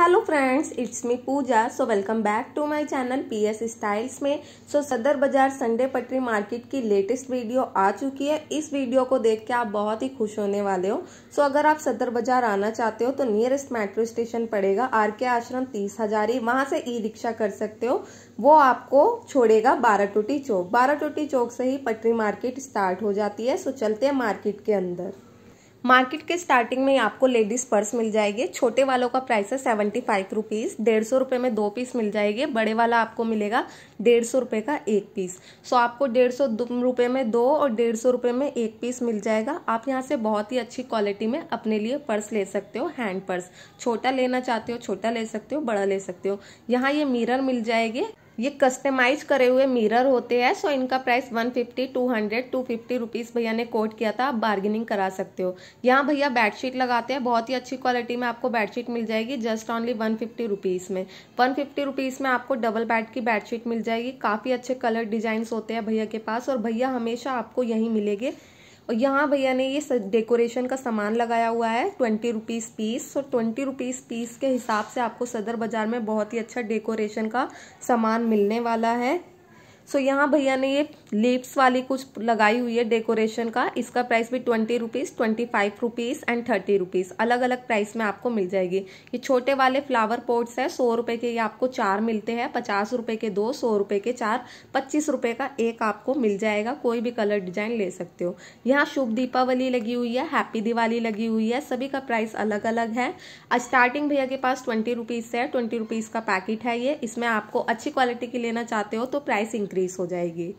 hello friends it's me Pooja so welcome back to my channel P S styles में so so, सदर बाजार Sunday पटरी market की latest video आ चुकी है इस वीडियो को देख के आप बहुत ही खुश होने वाले हो सो so, अगर आप सदर बाजार आना चाहते हो तो नियरेस्ट मेट्रो स्टेशन पड़ेगा आर के आश्रम तीस हजारी वहाँ से ई रिक्शा कर सकते हो वो आपको छोड़ेगा बारा टूटी चौक बारा टूटी चौक से ही पटरी मार्केट स्टार्ट हो जाती है सो so, चलते हैं मार्केट के अंदर मार्केट के स्टार्टिंग में आपको लेडीज पर्स मिल जाएगी छोटे वालों का प्राइस है सेवेंटी फाइव रुपीज़ डेढ़ सौ रुपये में दो पीस मिल जाएगी बड़े वाला आपको मिलेगा डेढ़ सौ रुपए का एक पीस सो आपको डेढ़ सौ रुपए में दो और डेढ़ सौ रुपए में एक पीस मिल जाएगा आप यहाँ से बहुत ही अच्छी क्वालिटी में अपने लिए पर्स ले सकते हो हैंड पर्स छोटा लेना चाहते हो छोटा ले सकते हो बड़ा ले सकते हो यहाँ ये मिरर मिल जाएगी ये कस्टमाइज करे हुए मिरर होते हैं सो इनका प्राइस 150, 200, 250 टू भैया ने कोट किया था आप बार्गेनिंग करा सकते हो यहाँ भैया बेडशीट लगाते हैं बहुत ही अच्छी क्वालिटी में आपको बेडशीट मिल जाएगी जस्ट ऑनली वन फिफ्टी में वन फिफ्टी में आपको डबल बेड की बेडशीट मिल जाएगी काफ़ी अच्छे कलर डिजाइन होते हैं भैया के पास और भैया हमेशा आपको यही मिलेगी और यहाँ भैया ने ये डेकोरेशन का सामान लगाया हुआ है ट्वेंटी रुपीज़ पीस और ट्वेंटी रुपीज़ पीस के हिसाब से आपको सदर बाज़ार में बहुत ही अच्छा डेकोरेशन का सामान मिलने वाला है सो so, यहाँ भैया ने ये लिप्स वाली कुछ लगाई हुई है डेकोरेशन का इसका प्राइस भी twenty rupees twenty five rupees and thirty rupees अलग अलग प्राइस में आपको मिल जाएगी ये छोटे वाले फ्लावर पोर्ट्स है सौ रुपये के ये आपको चार मिलते हैं पचास रुपये के दो सौ रुपये के चार पच्चीस रुपये का एक आपको मिल जाएगा कोई भी कलर डिजाइन ले सकते हो यहाँ शुभ दीपावली लगी हुई है हैप्पी दिवाली लगी हुई है सभी का प्राइस अलग अलग है स्टार्टिंग भैया के पास ट्वेंटी रुपीज़ है ट्वेंटी रुपीज़ का पैकेट है ये इसमें आपको अच्छी क्वालिटी की लेना चाहते हो तो प्राइस इंक्रीज डिक्रीज़ हो जाएगी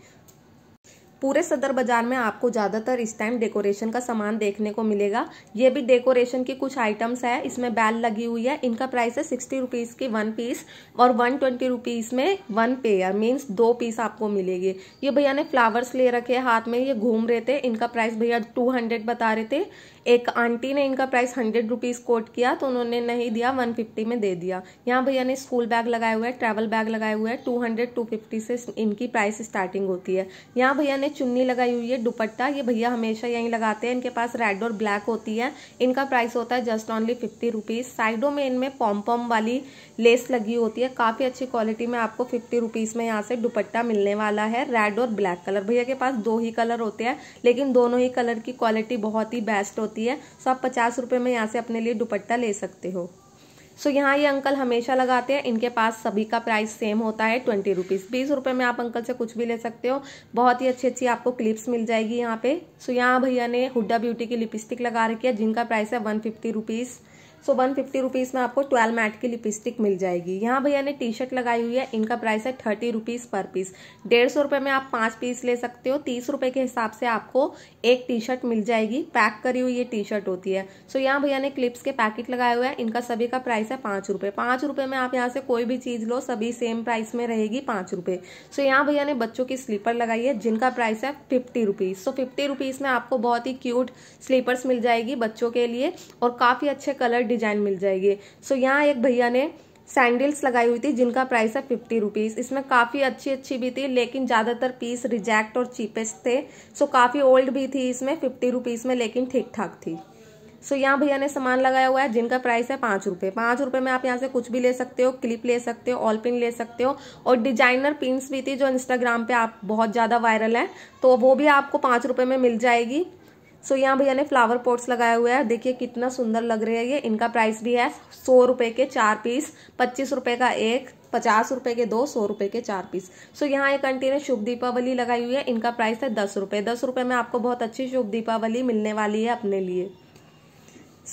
पूरे सदर बाजार में आपको ज़्यादातर इस टाइम डेकोरेशन का सामान देखने को मिलेगा ये भी डेकोरेशन की कुछ आइटम्स है इसमें बैल लगी हुई है इनका प्राइस है सिक्सटी रुपीज़ की वन पीस और वन ट्वेंटी रुपीज़ में वन पेयर मीन्स दो पीस आपको मिलेगी ये भैया ने फ्लावर्स ले रखे हाथ में ये घूम रहे थे इनका प्राइस भैया टू हंड्रेड बता रहे थे एक आंटी ने इनका प्राइस हंड्रेड रुपीज़ कोट किया तो उन्होंने नहीं दिया वन फिफ्टी में दे दिया यहाँ भैया ने स्कूल बैग लगाए हुआ है ट्रैवल बैग लगाए हुए है टू हंड्रेड टू फिफ्टी से इनकी प्राइस स्टार्टिंग होती है यहाँ भैया ने चुन्नी लगाई हुई है दुपट्टा ये भैया हमेशा यहीं लगाते हैं इनके पास रेड और ब्लैक होती है इनका प्राइस होता है जस्ट ऑनली फिफ्टी रुपीज़ साइडों में इनमें पॉम्पम वाली लेस लगी होती है काफ़ी अच्छी क्वालिटी में आपको फिफ्टी रुपीज़ में यहाँ से दुपट्टा मिलने वाला है रेड और ब्लैक कलर भैया के पास दो ही कलर होते हैं लेकिन दोनों ही कलर की क्वालिटी बहुत ही बेस्ट होती है सो आप पचास रुपये में यहाँ से अपने लिए दुपट्टा ले सकते हो सो so, यहाँ ये अंकल हमेशा लगाते हैं इनके पास सभी का प्राइस सेम होता है ट्वेंटी रुपीज़ बीस रुपये में आप अंकल से कुछ भी ले सकते हो बहुत ही अच्छी अच्छी आपको क्लिप्स मिल जाएगी यहाँ पे सो so, यहाँ भैया ने हुड्डा ब्यूटी की लिपस्टिक लगा रखी है जिनका प्राइस है one fifty rupees so one fifty rupees में आपको ट्वेल्व मैट की लिपस्टिक मिल जाएगी यहाँ भैया ने टी शर्ट लगाई हुई है इनका प्राइस है थर्टी रुपीज़ पर पीस डेढ़ सौ रुपये में आप पाँच पीस ले सकते हो तीस रुपये के हिसाब से आपको एक टी शर्ट मिल जाएगी पैक करी हुई ये टी शर्ट होती है सो so, यहाँ भैया ने क्लिप्स के पैकेट लगाए हुए हैं इनका सभी का प्राइस है पाँच रुपये पाँच रुपये में आप यहाँ से कोई भी चीज़ लो सभी सेम प्राइस में रहेगी पाँच रुपये सो so, यहाँ भैया ने बच्चों की स्लीपर लगाई है जिनका प्राइस है fifty rupees so fifty rupees में आपको बहुत ही क्यूट स्लीपर्स मिल जाएगी बच्चों के लिए और काफ़ी अच्छे कलर डिजाइन मिल जाएगी सो so, यहाँ एक भैया ने सैंडल्स लगाई हुई थी जिनका प्राइस है फिफ्टी रुपीज़ इसमें काफ़ी अच्छी अच्छी भी थी लेकिन ज़्यादातर पीस रिजेक्ट और चीपेस्ट थे सो so, काफ़ी ओल्ड भी थी इसमें फिफ्टी रुपीज़ में लेकिन ठीक ठाक थी सो so, यहाँ भैया ने सामान लगाया हुआ है जिनका प्राइस है पांच रुपए पांच रुपए में आप यहाँ से कुछ भी ले सकते हो क्लिप ले सकते हो ऑल पिन ले सकते हो और डिजाइनर पिन भी थी जो इंस्टाग्राम पे आप बहुत ज़्यादा वायरल है तो वो भी आपको पांच रुपए में मिल जाएगी सो यहाँ भैया ने फ्लावर पॉट्स लगाया हुआ है देखिए कितना सुंदर लग रहे हैं ये इनका प्राइस भी है सौ रुपए के चार पीस पच्चीस रुपए का एक पचास रुपए के दो सौ रुपये के चार पीस सो यहाँ एक आंटी ने शुभ दीपावली लगाई हुई है इनका प्राइस है दस रुपए दस रुपये में आपको बहुत अच्छी शुभ दीपावली मिलने वाली है अपने लिए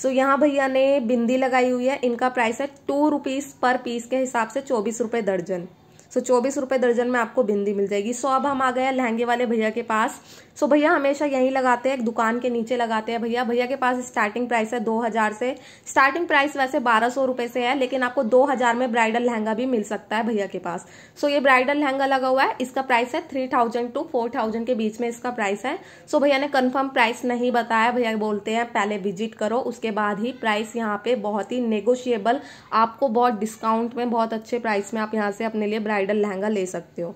सो so, यहाँ भैया ने बिंदी लगाई हुई है इनका प्राइस है टू रुपीज़ पर पीस के हिसाब से चौबीस रुपए दर्जन सो चौबीस रुपए दर्जन में आपको बिंदी मिल जाएगी सो अब हम आ गए लहंगे वाले भैया के पास सो भैया हमेशा यहीं लगाते हैं दुकान के नीचे लगाते हैं भैया भैया के पास स्टार्टिंग प्राइस है दो हज़ार से स्टार्टिंग प्राइस वैसे बारह सौ रुपये से है लेकिन आपको दो हज़ार में ब्राइडल लहंगा भी मिल सकता है भैया के पास सो ये ब्राइडल लहंगा लगा हुआ है इसका प्राइस है three thousand to four thousand के बीच में इसका प्राइस है सो भैया ने कन्फर्म प्राइस नहीं बताया भैया बोलते हैं पहले विजिट करो उसके बाद ही प्राइस यहाँ पे बहुत ही नेगोशिएबल आपको बहुत डिस्काउंट में बहुत अच्छे प्राइस में आप यहाँ से अपने लिए ब्राइड ब्राइडल लहंगा ले सकते हो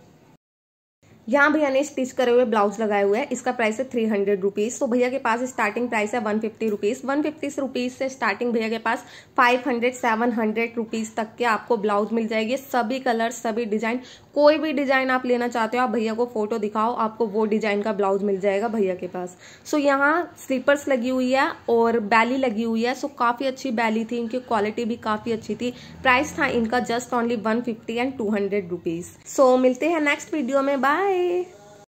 यहाँ भैया ने स्टिच करे हुए ब्लाउज लगाए हुए हैं इसका प्राइस है थ्री हंड्रेड रुपीज़ तो भैया के पास स्टार्टिंग प्राइस है one fifty rupees one fifty rupees से स्टार्टिंग भैया के पास five hundred seven hundred rupees तक के आपको ब्लाउज मिल जाएगी सभी कलर सभी डिजाइन कोई भी डिजाइन आप लेना चाहते हो आप भैया को फोटो दिखाओ आपको वो डिजाइन का ब्लाउज मिल जाएगा भैया के पास सो so, यहाँ स्लीपर्स लगी हुई है और बैली लगी हुई है सो so, काफ़ी अच्छी बैली थी इनकी क्वालिटी भी काफ़ी अच्छी थी प्राइस था इनका just only one fifty and two hundred rupees so मिलते हैं नेक्स्ट वीडियो में बाय